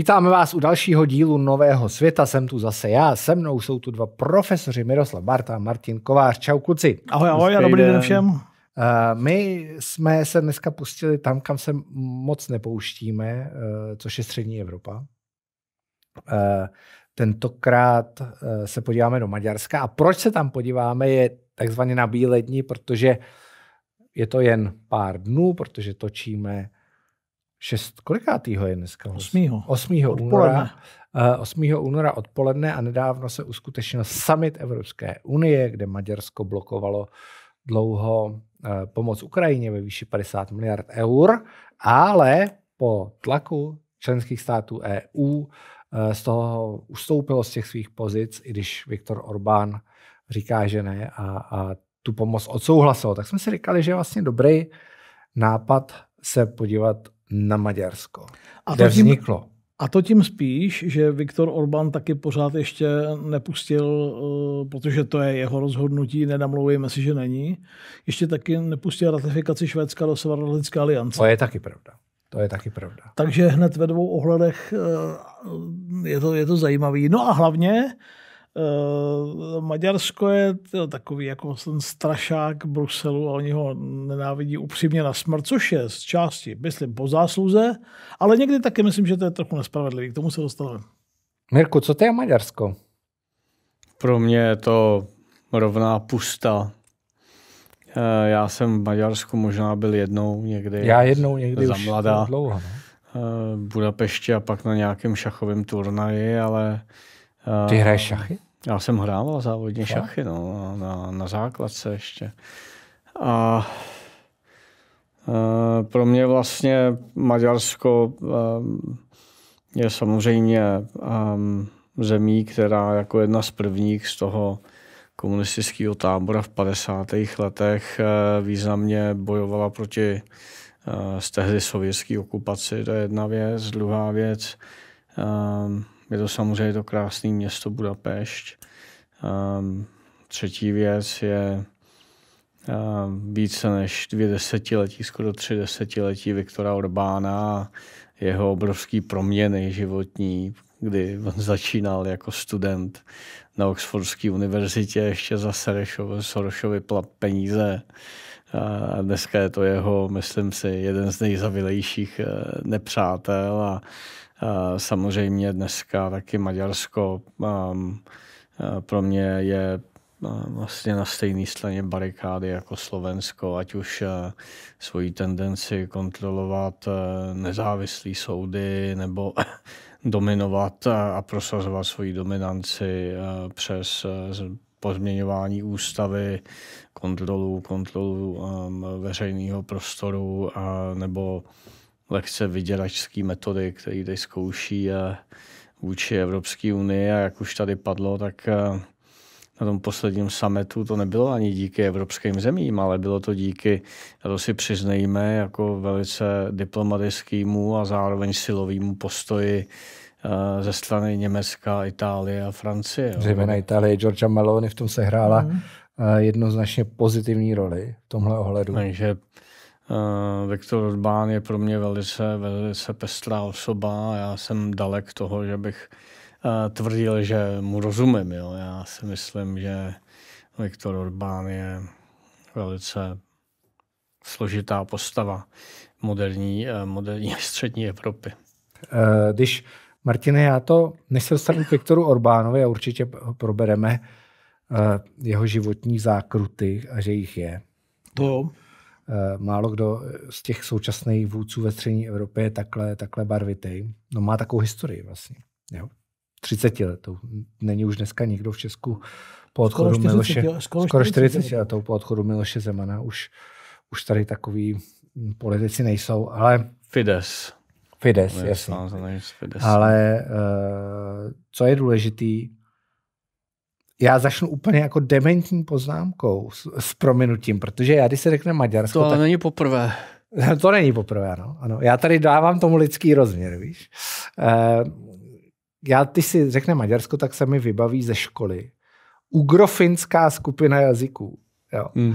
Vítáme vás u dalšího dílu Nového světa. Jsem tu zase já, se mnou jsou tu dva profesoři Miroslav Barta a Martin Kovář. Čau kluci. Ahoj, ahoj a dobrý den všem. Eh, my jsme se dneska pustili tam, kam se moc nepouštíme, eh, což je střední Evropa. Eh, tentokrát se podíváme do Maďarska. A proč se tam podíváme, je takzvaně na bílední, protože je to jen pár dnů, protože točíme 6, kolikátýho je dneska? 8. 8. února. 8. Eh, února odpoledne a nedávno se uskutečnil summit Evropské unie, kde Maďarsko blokovalo dlouho eh, pomoc Ukrajině ve výši 50 miliard eur, ale po tlaku členských států EU eh, z toho ustoupilo z těch svých pozic, i když Viktor Orbán říká, že ne a, a tu pomoc odsouhlasil. Tak jsme si říkali, že je vlastně dobrý nápad se podívat na Maďarsko, a kde to tím, vzniklo. A to tím spíš, že Viktor Orbán taky pořád ještě nepustil, eh, protože to je jeho rozhodnutí, nenamlouvejme si, že není, ještě taky nepustil ratifikaci Švédska do Severoatlantické aliance. To je taky pravda. To je taky pravda. Takže hned ve dvou ohledech eh, je to, je to zajímavé. No a hlavně Eh, Maďarsko je eh, takový jako ten strašák Bruselu a oni ho nenávidí upřímně na smrt, což je z části, myslím, po zásluze, ale někdy taky myslím, že to je trochu nespravedlivý. K tomu se dostaneme. Mirku, co to je Maďarsko? Pro mě je to rovná pusta. Eh, já jsem v Maďarsku možná byl jednou někdy. Já jednou někdy za mladá. už dlouho. ne? No. Budapešti a pak na nějakém šachovém turnaji, ale ty eh, hraješ šachy? Já jsem hrával závodně Fakt? šachy, no, na, na základce ještě. A a eh, pro mě vlastně Maďarsko a, eh, je samozřejmě a, ehm, zemí, která jako jedna z prvních z toho komunistického tábora v 50. letech významně bojovala proti z tehdy sovětské okupaci, to je jedna věc. Druhá věc, ehm, je to samozřejmě to krásné město Budapešť. Um, třetí věc je um, více než dvě desetiletí, skoro tři desetiletí Viktora Orbána a jeho obrovský proměny životní, kdy on začínal jako student na Oxfordské univerzitě, ještě za Serešovi, Sorošovi plat peníze. A dneska je to jeho, myslím si, jeden z nejzavilejších eh, nepřátel a, a samozřejmě dneska taky Maďarsko ehm, eh, pro mě je eh, vlastně na stejné straně barikády jako Slovensko, ať už svoji tendenci kontrolovat nezávislý soudy nebo dominovat a prosazovat svoji dominanci e, přes e, pozměňování ústavy, kontrolu, kontrolu veřejného prostoru a nebo lehce vyděračské metody, které teď zkouší e, vůči Evropské unii a jak už tady padlo, tak na tom posledním sametu to nebylo ani díky evropským zemím, ale bylo to díky, a to si přiznejme, jako velice diplomatickému a zároveň silovému postoji eh, ze strany Německa, Itálie a Francie. Zejména Itálie, Georgia Maloney v tom se hrála mm. Eh, jednoznačně pozitivní roli v tomhle ohledu. Takže uh, Viktor Orbán je pro mě velice, velice pestrá osoba já jsem dalek toho, že bych uh, tvrdil, že mu rozumím. Jo. Já si myslím, že Viktor Orbán je velice složitá postava moderní, eh, moderní střední Evropy. Eh, když, Martine, já to, než se dostanu k Viktoru Orbánovi a určitě probereme eh, jeho životní zákruty a že jich je. To jo. Málo kdo z těch současných vůdců ve střední Evropě je takhle, takhle barvitý. No má takovou historii vlastně. Jo. 30 To Není už dneska nikdo v Česku po odchodu skoro 40, Miloše, skoro, skoro 40, 40 letou po odchodu Miloše Zemana už, už tady takový hm, politici nejsou, ale... Fides. Fides, no, jasně. Fides. Ale uh, co je důležitý, já začnu úplně jako dementní poznámkou s, s prominutím, protože já, když se řekne Maďarsko... To tak... není poprvé. to není poprvé, no. Ano. Já tady dávám tomu lidský rozměr, víš. Uh, já, když si řekne Maďarsko, tak se mi vybaví ze školy. Ugrofinská skupina jazyků. Jo. Mm.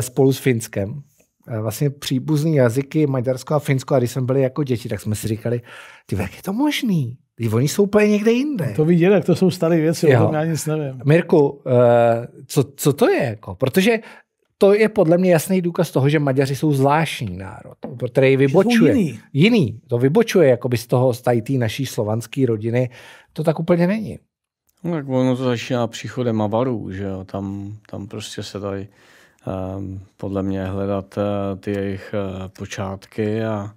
Spolu s Finskem. Eh, vlastně příbuzný jazyky Maďarsko a Finsko. A když jsme byli jako děti, tak jsme si říkali, ty jak je to možný? Ty oni jsou úplně někde jinde. To ví tak to jsou staré věci, jo. o tom já nic nevím. Mirku, eh, co, co to je? Jako? Protože to je podle mě jasný důkaz toho, že Maďaři jsou zvláštní národ, který vybočuje. Jiný. jiný. To vybočuje jakoby z toho, z naší slovanské rodiny. To tak úplně není. No, tak ono to začíná příchodem Avarů, že jo? Tam, tam prostě se tady ehm, podle mě hledat uh, ty jejich uh, počátky a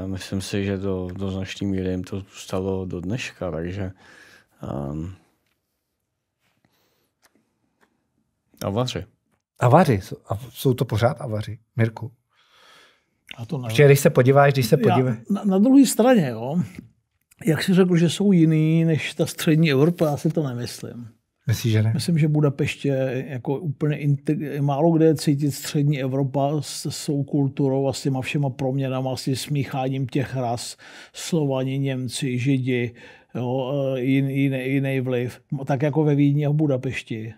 uh, myslím si, že do, do značný míry jim to stalo do dneška, takže um, Avaři. Avaři, jsou to pořád avaři, Mirku. A to Protože když se podíváš, když se podíváš. Na, na druhé straně, jo, jak si řekl, že jsou jiný než ta střední Evropa, asi to nemyslím. Myslíš, že ne? Myslím, že Budapeště jako úplně integ- málo kde je cítit střední Evropa s, svou kulturou a s těma všema proměnama, s tím smícháním těch ras, Slovani, Němci, Židi, jo, e, jiný, jiný, jiný vliv. Tak jako ve Vídni a v Budapešti.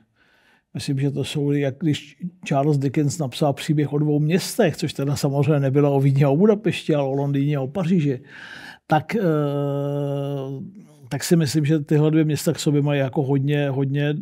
Myslím, že to jsou, jak když Charles Dickens napsal příběh o dvou městech, což teda samozřejmě nebylo o Vídně a o Budapešti, ale o Londýně a o Paříži, tak e, tak si myslím, že tyhle dvě města k sobě mají jako hodně, hodně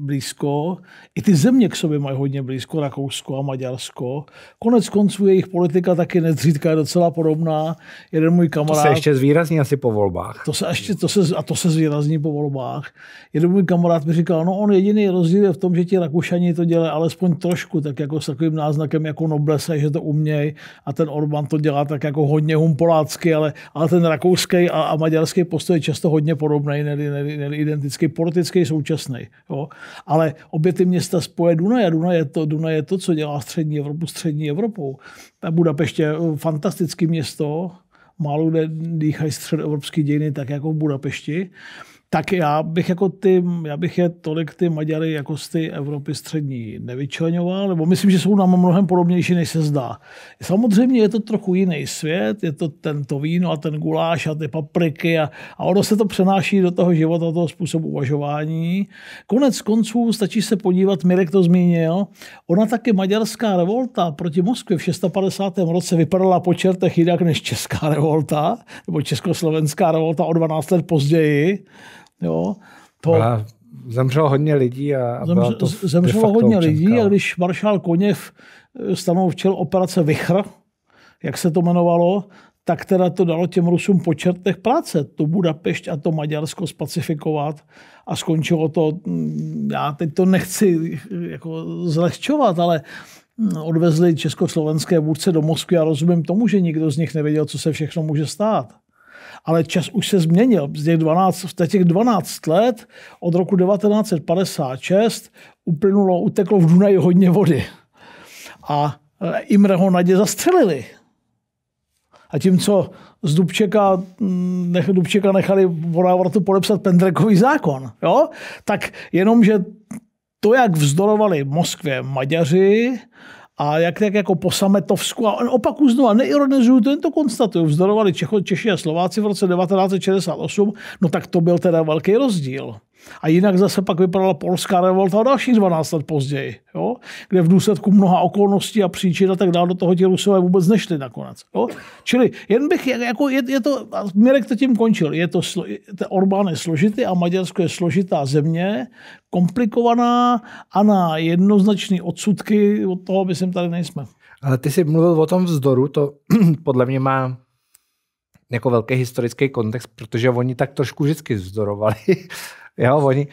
blízko. I ty země k sobě mají hodně blízko, Rakousko a Maďarsko. Konec konců jejich politika taky nezřídka je docela podobná. Jeden můj kamarád... To se ještě zvýrazní asi po volbách. To se ještě, to se, a to se zvýrazní po volbách. Jeden můj kamarád mi říkal, no on jediný rozdíl je v tom, že ti Rakušani to dělají alespoň trošku, tak jako s takovým náznakem jako noblesa, že to umějí a ten Orbán to dělá tak jako hodně humpolácky, ale, ale ten rakouský a, a maďarský postoj je často hodně hodně podobný, neli, neli, neli identický, politický současný. Jo. Ale obě ty města spoje a Dunaj je, to, Dunaj je to, co dělá střední Evropu střední Evropou. Ta Budapešť je eh, fantastické město, málo kde dýchají středoevropské dějiny tak jako v Budapešti tak já bych jako ty, já bych je tolik ty Maďary jako z ty Evropy střední nevyčlenoval, nebo myslím, že jsou nám mnohem podobnější, než se zdá. Samozřejmě je to trochu jiný svět, je to tento víno a ten guláš a ty papriky a, a ono se to přenáší do toho života, toho způsobu uvažování. Konec konců stačí se podívat, Mirek to zmínil, ona taky maďarská revolta proti Moskvě v 650. roce vypadala po čertech jinak než česká revolta, nebo československá revolta o 12 let později. Jo. To, a zemřelo hodně lidí a, a to Zemřelo hodně občanka. lidí a když maršál Koněv eh, stanovčil operace Vichr, jak se to jmenovalo, tak teda to dalo těm Rusům po čertech práce, to Budapešť a to Maďarsko spacifikovat a skončilo to, mm, já teď to nechci eh, jako zlehčovat, ale mm, odvezli československé vůdce do Moskvy a rozumím tomu, že nikdo z nich nevěděl, co se všechno může stát ale čas už se změnil. Z těch 12, z těch 12 let od roku 1956 uplynulo, uteklo v Dunaji hodně vody. A eh, Imreho Nadě zastřelili. A tím, co z Dubčeka, mm, nech, Dubčeka nechali vodávratu podepsat Pendrekový zákon, jo? tak jenom, že to, jak vzdorovali Moskvě Maďaři, a jak tak jako po Sametovsku, a opaku znova neironizuju, to jen to konstatuju, vzdorovali Čecho, Češi a Slováci v roce 1968, no tak to byl teda velký rozdíl. A jinak zase pak vypadala polská revolta o dalších 12 let později, jo? kde v důsledku mnoha okolností a příčin a tak dále do toho ti Rusové vůbec nešli nakonec. Jo? Čili jen bych, jako je, je to, Mirek to tím končil, je to, te Orbán je složitý a Maďarsko je složitá země, komplikovaná a na jednoznačný odsudky od toho, myslím, tady nejsme. Ale ty jsi mluvil o tom vzdoru, to podle mě má jako velký historický kontext, protože oni tak trošku vždycky vzdorovali. jo, oni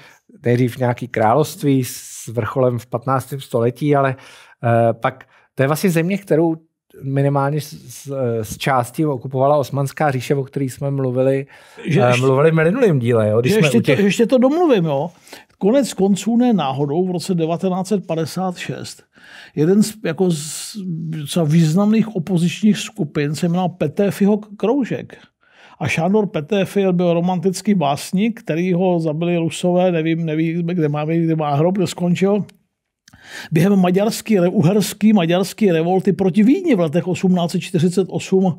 nejdřív nějaký království s vrcholem v 15. století, ale eh, pak to je vlastně země, kterou minimálně s, s, s eh, částí okupovala osmanská říše, o které jsme mluvili, že eh, ještě, mluvili v minulém díle. Jo, když že jsme ještě, těch... to, ještě to domluvím, jo. Konec konců ne náhodou v roce 1956 jeden z, jako z, významných opozičních skupin se jmenoval Petéfiho kroužek. A Šándor Petefil byl romantický básník, který ho zabili Rusové, nevím, nevím kde, má, kde má hrob, kde skončil. Během maďarský, uherský maďarský revolty proti Vídni v letech 1848,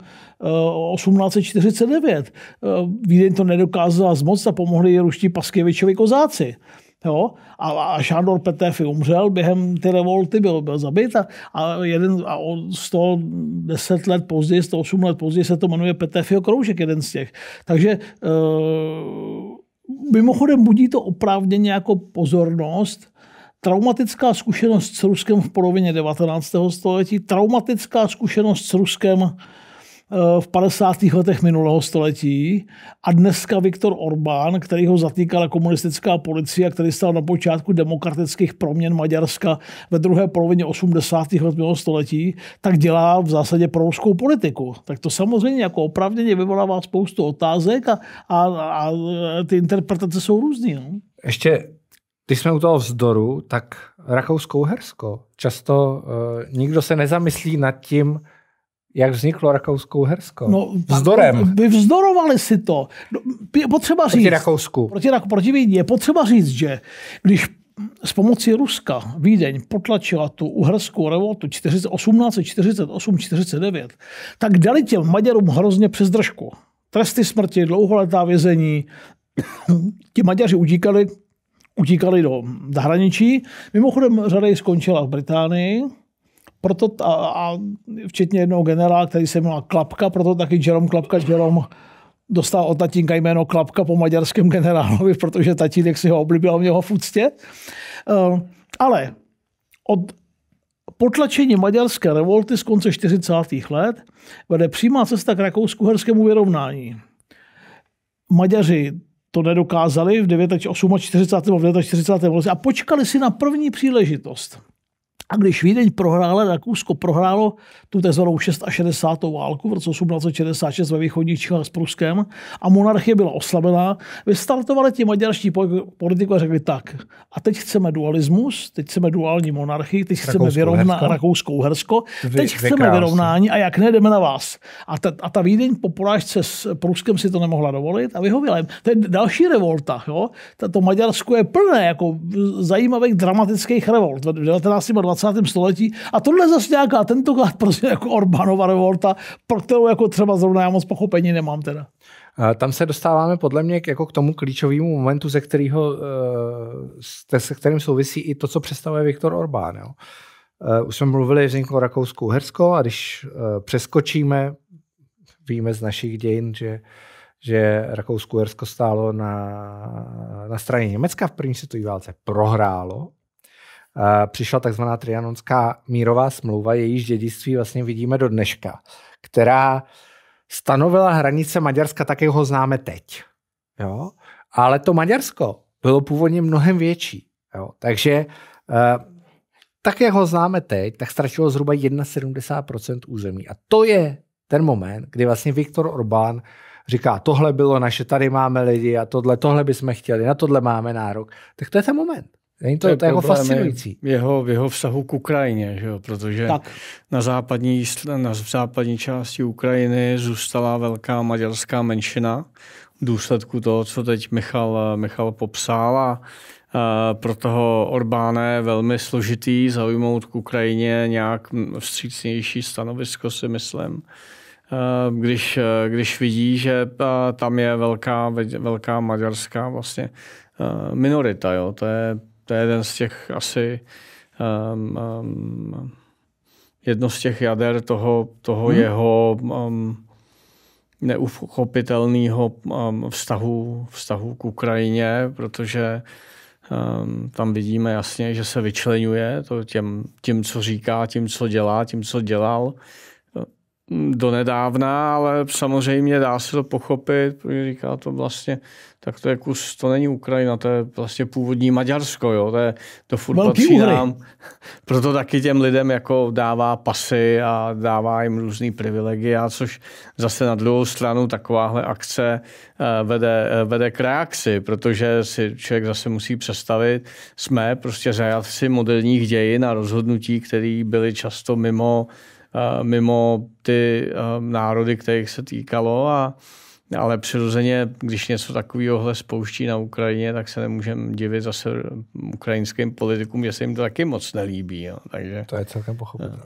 1849 eh, eh, Vídeň to nedokázala zmoc a pomohli ruští Paskevičovi kozáci. Jo? A, a Šandor Petéfi umřel během ty revolty, byl, byl zabit a, a, jeden, a od 110 let později, 108 let později se to jmenuje Petéfiho kroužek, jeden z těch. Takže e, mimochodem budí to oprávněně jako pozornost, traumatická zkušenost s Ruskem v polovině 19. století, traumatická zkušenost s Ruskem Eh, v 50. letech minulého století a dneska Viktor Orbán, který ho zatýkala komunistická policie, který stál na počátku demokratických proměn Maďarska ve druhé polovině 80. let minulého století, tak dělá v zásadě prouskou politiku. Tak to samozřejmě jako opravděně vyvolává spoustu otázek a, a, a eh, ty interpretace jsou různý. No? Ještě když jsme u toho vzdoru, tak Rakousko-Uhersko. Často uh, nikdo se nezamyslí nad tím, jak vzniklo Rakouskou Hersko. No, Vzdorem. No, vzdorovali si to. No, je potřeba říct, proti Rakousku. Proti, proti Vídni. Je potřeba říct, že když s pomocí Ruska Vídeň potlačila tu uherskou revoltu 1848-49, tak dali těm Maďarům hrozně přes držku. Tresty smrti, dlouholetá vězení. Ti Maďaři utíkali, utíkali do zahraničí. Mimochodem řada skončila v Británii, proto ta, a včetně jednoho generála, který se jmenoval Klapka, proto taky Jerome Klapka, Jerome dostal od tatínka jméno Klapka po maďarském generálovi, protože tatínek si ho oblíbil v měl ho v úctě. Ehm, ale od potlačení maďarské revolty z konce 40. let vede přímá cesta k rakousko-herskému vyrovnání. Maďaři to nedokázali v 48 a 40. v 49. roce a počkali si na první příležitost. A když Vídeň prohrála, Rakousko prohrálo tu tzv. 66. válku v roce 1866 ve východních Čechách s Pruskem a monarchie byla oslabená, vystartovali ti maďarští politiku a řekli tak, a teď chceme dualismus, teď chceme duální monarchii, teď chceme a Rakouskou Hersko, teď chceme vyrovnání a jak ne, jdeme na vás. A ta, a ta Vídeň po porážce s Pruskem si to nemohla dovolit a vyhověla To je další revolta. Jo? To Maďarsko je plné jako zajímavých dramatických revolt v 19. 20. století. A tohle zase nějaká tentokrát prostě jako Orbánova revolta, pro kterou jako třeba zrovna já moc pochopení nemám teda. Tam se dostáváme podle mě jako k tomu klíčovému momentu, ze kterého, eh, se kterým souvisí i to, co představuje Viktor Orbán. Jo. Eh, už jsme mluvili, že o Rakousku Hersko a když eh, přeskočíme, víme z našich dějin, že že Rakousko-Uhersko stálo na, na straně Německa v první světové válce, prohrálo Eh, přišla takzvaná trianonská mírová smlouva, jejíž dědictví vlastně vidíme do dneška, která stanovila hranice Maďarska tak, jak ho známe teď. Jo? Ale to Maďarsko bylo původně mnohem větší. Jo? Takže eh, tak, jak ho známe teď, tak ztratilo zhruba 71% území. A to je ten moment, kdy vlastně Viktor Orbán říká, tohle bylo naše, tady máme lidi a tohle, tohle bychom chtěli, na tohle máme nárok, tak to je ten moment. Není to, to, to jako fascinující. Jeho, v jeho vztahu k Ukrajině, že jo? protože tak. Na, západní, na západní části Ukrajiny zůstala velká maďarská menšina v důsledku toho, co teď Michal, Michal popsal a Uh, pro toho Orbána je velmi složitý zaujmout k Ukrajině nějak vstřícnější stanovisko, si myslím. Uh, když, uh, když vidí, že tam je velká, velká maďarská vlastně minorita. Jo? To je to je jeden z těch asi um, um, jedno z těch jader toho, toho hmm. jeho um, neuchopitelného um, vztahu, vztahu k Ukrajině, protože um, tam vidíme jasně, že se vyčlenuje to těm, tím, co říká, tím, co dělá, tím, co dělal. Mm, Do nedávna, ale samozřejmě dá se to pochopit, protože říká to vlastně, tak to je kus, to není Ukrajina, to je vlastně původní Maďarsko, jo, to je, to furt patří nám, proto taky těm lidem jako dává pasy a dává jim různý privilegia, což zase na druhou stranu takováhle akce eh, vede, eh, vede k reakci, protože si člověk zase musí představit, jsme prostě zajatci moderních dějin a rozhodnutí, které byly často mimo Eh, mimo ty eh, národy, kterých se týkalo a ale přirozeně, když něco takového spouští na Ukrajině, tak se nemůžeme divit zase ukrajinským politikům, že se jim to taky moc nelíbí. Jo. Takže, to je celkem pochopitelné.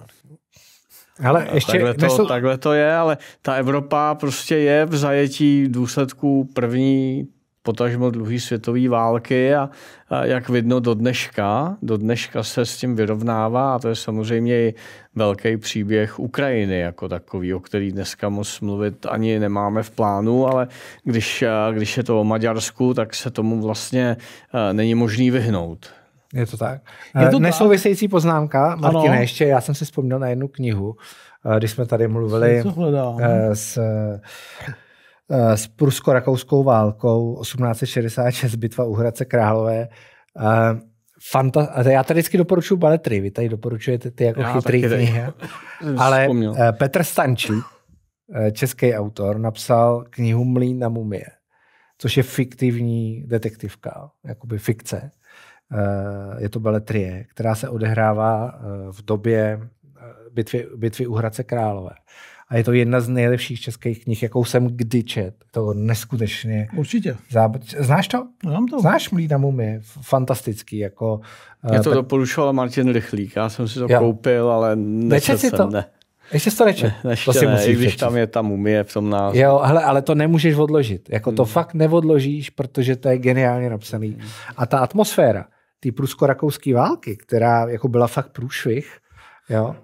Eh. Ale ještě takhle to, nesl... takhle to je, ale ta Evropa prostě je v zajetí důsledků první potažmo druhé světové války a, a jak vidno do dneška, do dneška se s tím vyrovnává a to je samozřejmě i velký příběh Ukrajiny jako takový, o který dneska moc mluvit ani nemáme v plánu, ale když, když je to o Maďarsku, tak se tomu vlastně není možný vyhnout. Je to tak. Je to eh, Nesouvisející tak? poznámka, Martina, ano. ještě já jsem si vzpomněl na jednu knihu, eh, když jsme tady mluvili eh, no. s Eh, s prusko-rakouskou válkou 1866, bitva u Hradce Králové. Eh, fanta- já tady vždycky doporučuji baletry, vy tady doporučujete ty jako já chytrý knihy. Ale eh, Petr Stančí, český autor, napsal knihu Mlín na mumie, což je fiktivní detektivka, jakoby fikce. Je to baletrie, která se odehrává v době bitvy, bitvy u Hradce Králové a je to jedna z nejlepších českých knih, jakou jsem kdy čet. To neskutečně. Určitě. Záb... Znáš to? Znám to. Znáš Mlída mumy? Fantastický. Jako, eh, Mě to tak... doporučoval Martin Rychlík, já jsem si to já. koupil, ale nečet si to? Ne. Ještě to nečet. Ne, to si ne, musíš i když tam je ta mumie v tom názvu. Jo, hele, ale to nemůžeš odložit. Jako to hmm. fakt neodložíš, protože to je geniálně napsaný. Hmm. A ta atmosféra ty prusko-rakouské války, která jako byla fakt průšvih, jo,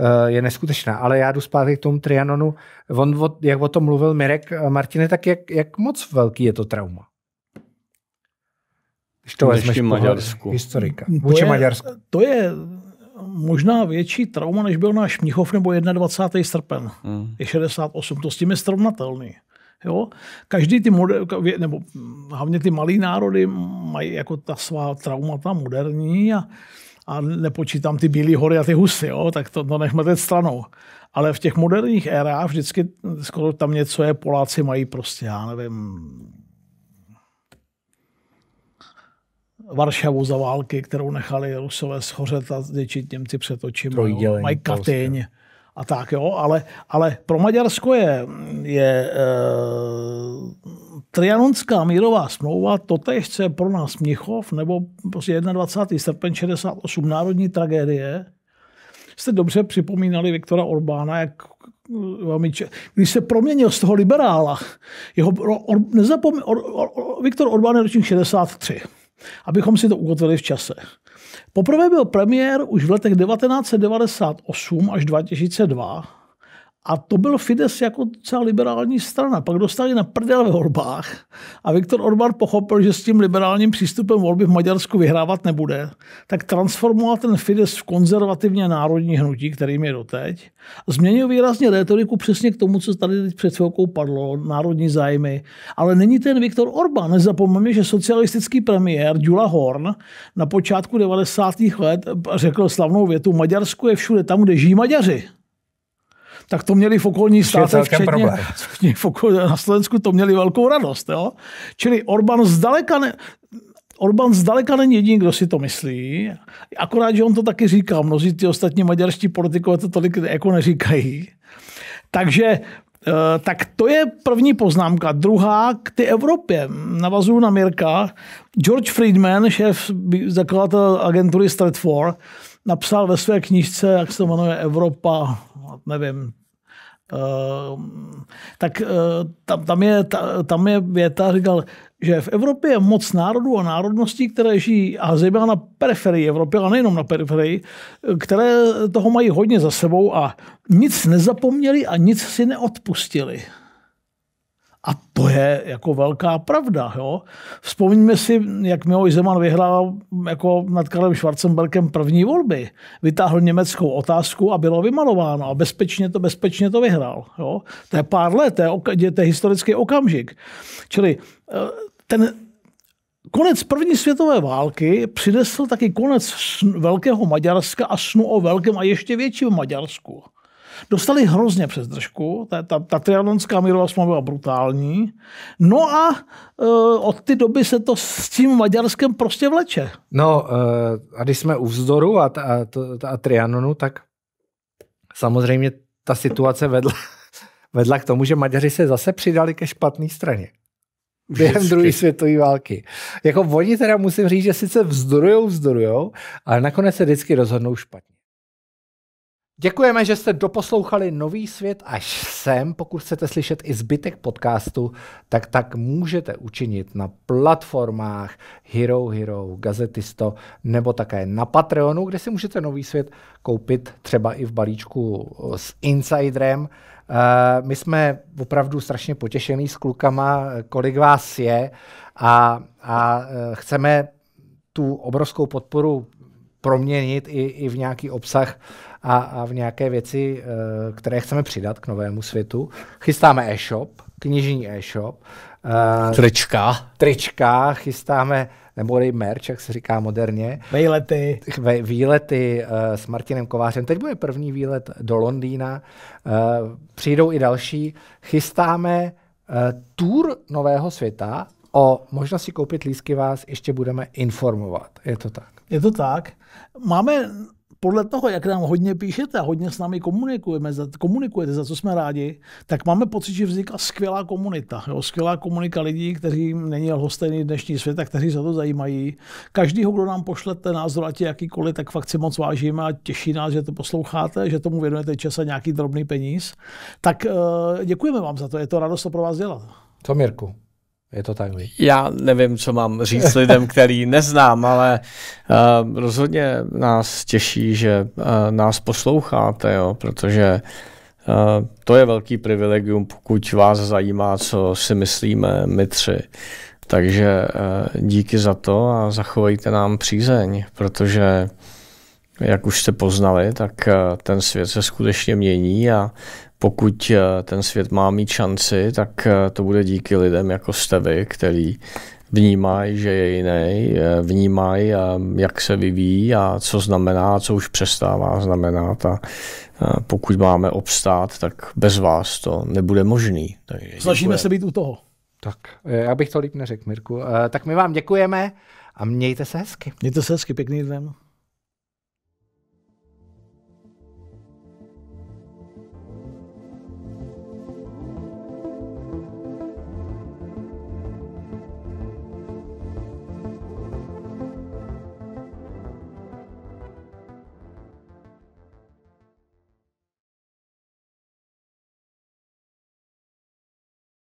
Eh, je neskutečná. Ale já jdu zpátky k tomu Trianonu. On, jak o tom mluvil Mirek eh, Martine, tak jak, jak moc velký je to trauma? Když to vezmeš Maďarsku. historika. Vůči Maďarsku. To je možná větší trauma, než byl náš Mnichov nebo 21. srpen. Hmm. Je 68, to s tím je srovnatelný. Jo? Každý ty, model, nebo hlavně ty malý národy mají jako ta svá traumata moderní a, a nepočítám ty bílé hory a ty husy, jo, tak to, to nechme teď stranou. Ale v těch moderních érách vždycky skoro tam něco je, Poláci mají prostě, já nevím, Varšavu za války, kterou nechali Rusové schořet a zničit Němci před očima. Mají Katyň. Prostě a tak, jo, ale, ale pro Maďarsko je, je e, trianonská mírová smlouva, to tež chce pro nás Mnichov, nebo prostě 21. srpen 68 národní tragédie. Jste dobře připomínali Viktora Orbána, jak eh, když se proměnil z toho liberála, jeho, or, or, or, or, Viktor Orbán je ročník 63 abychom si to ukotvili v čase. Poprvé byl premiér už v letech 1998 až 2002 a to byl Fides jako celá liberální strana. Pak dostali na prdel ve volbách a Viktor Orbán pochopil, že s tím liberálním přístupem volby v Maďarsku vyhrávat nebude. Tak transformoval ten Fides v konzervativně národní hnutí, kterým je doteď. Změnil výrazně retoriku přesně k tomu, co tady teď před chvilkou padlo, národní zájmy. Ale není ten Viktor Orbán. Nezapomeňme, že socialistický premiér Dula Horn na počátku 90. let řekl slavnou větu Maďarsko je všude tam, kde žijí Maďaři tak to měli v okolních státech, včetně, včetně v okol, na Slovensku to měli velkou radost. Jo? Čili Orbán zdaleka ne, Orbán zdaleka není jediný, kdo si to myslí, akorát, že on to taky říká, mnozí ty ostatní maďarští politikové to tolik jako neříkají. Takže eh, tak to je první poznámka. Druhá k ty Evropě. Navazuju na Mirka. George Friedman, šéf zakladatel agentury Stratfor, napsal ve své knižce, jak se jmenuje Evropa, nevím, Ehm, tak eh, tam, tam, je, tam je věta, říkal, že v Evropě je moc národů a národností, které žijí a zejména na periferii Evropy, a nejenom na periferii, které toho mají hodně za sebou a nic nezapomněli a nic si neodpustili je jako velká pravda. Jo? Vzpomeňme si, jak Miloš Zeman vyhrál jako nad Karlem Schwarzenbergem první volby. Vytáhl německou otázku a bylo vymalováno a bezpečně to, bezpečně to vyhrál. Jo? To je pár let, to je, to je historický okamžik. Čili eh, ten Konec první světové války přinesl taky konec velkého Maďarska a snu o velkém a ještě větším Maďarsku. Dostali hrozně přes držku, ta, ta, ta trianonská mírová smlouva byla brutální. No a e, od té doby se to s tím Maďarskem prostě vleče. No e, a když jsme u vzdoru a, a, a, a Trianonu, tak samozřejmě ta situace vedla, vedla k tomu, že Maďaři se zase přidali ke špatné straně. Během druhé světové války. Jako oni teda musím říct, že sice vzdorujou, vzdorujou, ale nakonec se vždycky rozhodnou špatně. Děkujeme, že jste doposlouchali Nový svět až sem. Pokud chcete slyšet i zbytek podcastu, tak tak můžete učinit na platformách Hero Hero, Gazetisto nebo také na Patreonu, kde si můžete Nový svět koupit třeba i v balíčku eh, s Insiderem. Eh, my jsme opravdu strašně potěšený s klukama, kolik vás je a, a eh, chceme tu obrovskou podporu proměnit i, i v nějaký obsah, a, a v nějaké věci, eh, které chceme přidat k novému světu. Chystáme e-shop, knižní e-shop. Eh, trička. Trička, chystáme nebo i merch, jak se říká moderně. Výlety. Výlety uh, s Martinem Kovářem. Teď bude první výlet do Londýna. Uh, přijdou i další. Chystáme uh, tour nového světa. O možnosti koupit lísky vás ještě budeme informovat. Je to tak? Je to tak. Máme podle toho, jak nám hodně píšete a hodně s námi komunikujeme, za, komunikujete, za co jsme rádi, tak máme pocit, že vznikla skvělá komunita. Jo? Skvělá komunika lidí, kteří není lhostejný dnešní svět a kteří se to zajímají. Každýho, kdo nám pošlete názor, ať jakýkoliv, tak fakt si moc vážíme a těší nás, že to posloucháte, že tomu věnujete čas a nějaký drobný peníz. Tak eh, děkujeme vám za to, je to radost to pro vás dělat. Co Mirku, je to tak, víc. Já nevím, co mám říct lidem, který neznám, ale uh, rozhodně nás těší, že uh, nás posloucháte, jo, protože uh, to je velký privilegium, pokud vás zajímá, co si myslíme my tři. Takže uh, díky za to a zachovejte nám přízeň, protože jak už jste poznali, tak ten svět se skutečně mění a pokud eh, ten svět má mít šanci, tak eh, to bude díky lidem jako jste vy, který vnímají, že je jiný, eh, vnímají, jak se vyvíjí a co znamená, co už přestává znamenat. A pokud máme obstát, tak bez vás to nebude možný. Snažíme se být u toho. Tak, já bych to líp neřekl, Mirku. Tak my vám děkujeme a mějte se hezky. Mějte se hezky, pěkný den.